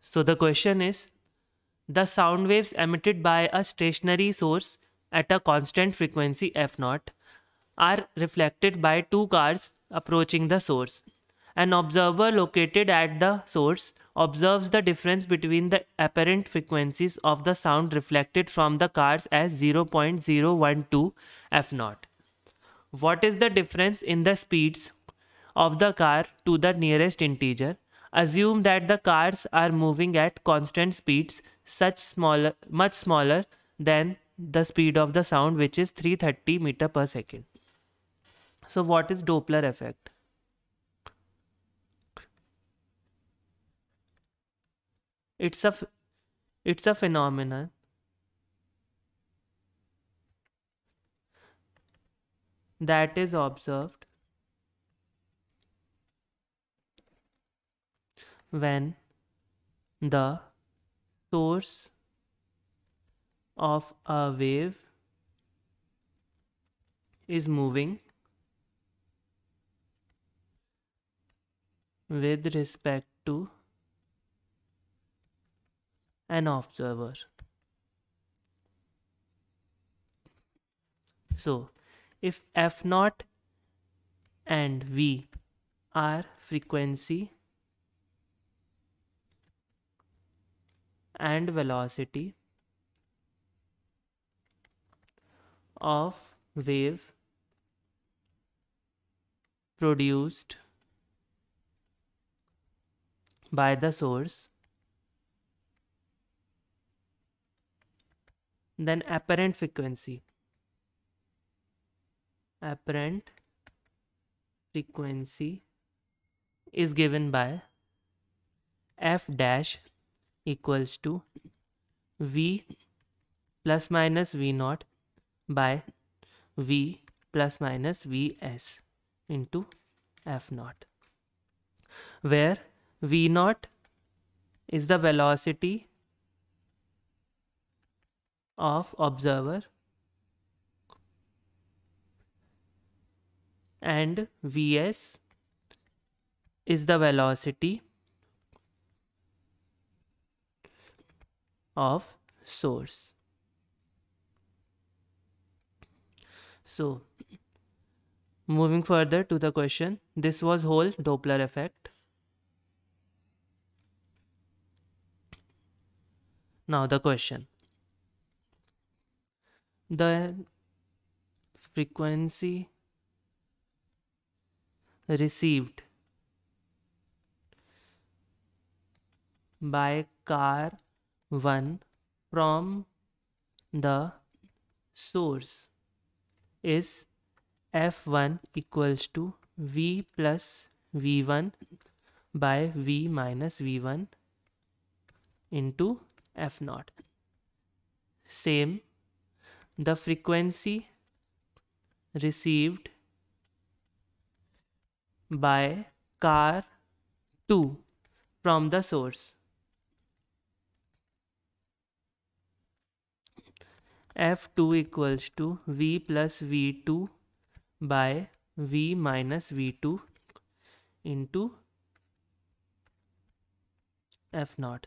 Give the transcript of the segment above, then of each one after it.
So the question is, the sound waves emitted by a stationary source at a constant frequency f0 are reflected by two cars approaching the source. An observer located at the source observes the difference between the apparent frequencies of the sound reflected from the cars as 0.012 f0. What is the difference in the speeds of the car to the nearest integer Assume that the cars are moving at constant speeds such smaller much smaller than the speed of the sound which is 330 meter per second. So what is Doppler effect? It's a it's a phenomenon that is observed when the source of a wave is moving with respect to an observer. So, if f naught and v are frequency and velocity of wave produced by the source then apparent frequency apparent frequency is given by f dash equals to V plus minus V naught by V plus minus Vs into F naught where V naught is the velocity of observer and Vs is the velocity of source. So moving further to the question, this was whole Doppler effect. Now the question. The frequency received by car 1 from the source is F1 equals to V plus V1 by V minus V1 into F0. Same, the frequency received by car 2 from the source f2 equals to v plus v2 by v minus v2 into f naught.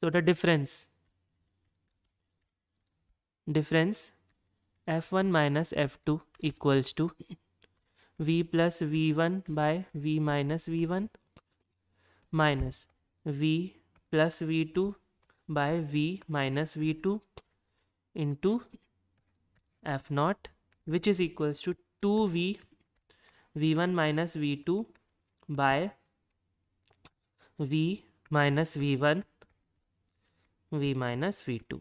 So the difference difference f1 minus f2 equals to v plus v1 by v minus v1 minus v plus v2 by v minus v2 into f naught which is equals to 2v v1 minus v2 by v minus v1 v minus v2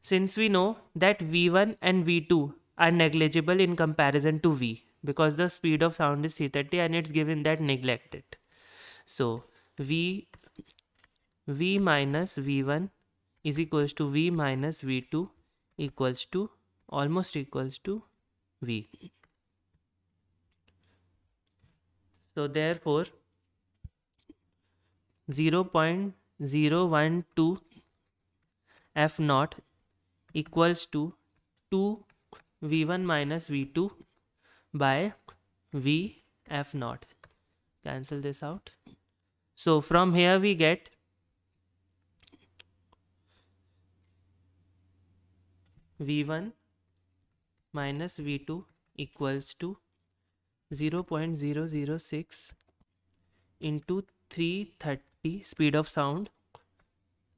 since we know that v1 and v2 are negligible in comparison to v because the speed of sound is c30, and it's given that neglected so v v minus v1 is equals to v minus v2 equals to almost equals to v. So therefore 0.012 f naught equals to 2 v1 minus v2 by v f naught. Cancel this out. So from here we get v1 minus v2 equals to 0 0.006 into 330 speed of sound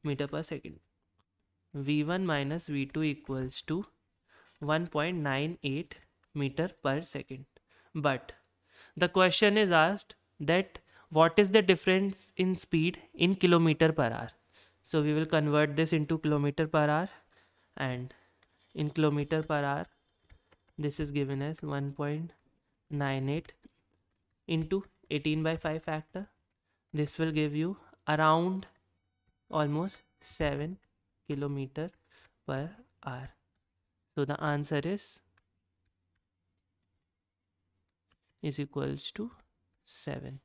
meter per second v1 minus v2 equals to 1.98 meter per second but the question is asked that what is the difference in speed in kilometer per hour so we will convert this into kilometer per hour and in kilometer per hour this is given as 1.98 into 18 by 5 factor this will give you around almost 7 kilometer per hour so the answer is is equals to 7